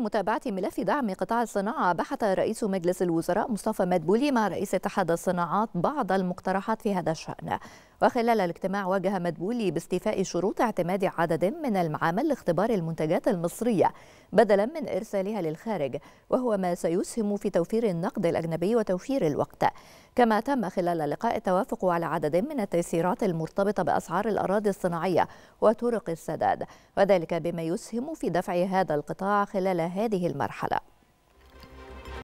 متابعة ملف دعم قطاع الصناعة بحث رئيس مجلس الوزراء مصطفى مدبولي مع رئيس اتحاد الصناعات بعض المقترحات في هذا الشأن وخلال الاجتماع واجه مدبولي باستيفاء شروط اعتماد عدد من المعامل لاختبار المنتجات المصرية بدلا من إرسالها للخارج وهو ما سيسهم في توفير النقد الأجنبي وتوفير الوقت كما تم خلال اللقاء التوافق على عدد من التيسيرات المرتبطة بأسعار الأراضي الصناعية وطرق السداد وذلك بما يسهم في دفع هذا القطاع خلال هذه المرحلة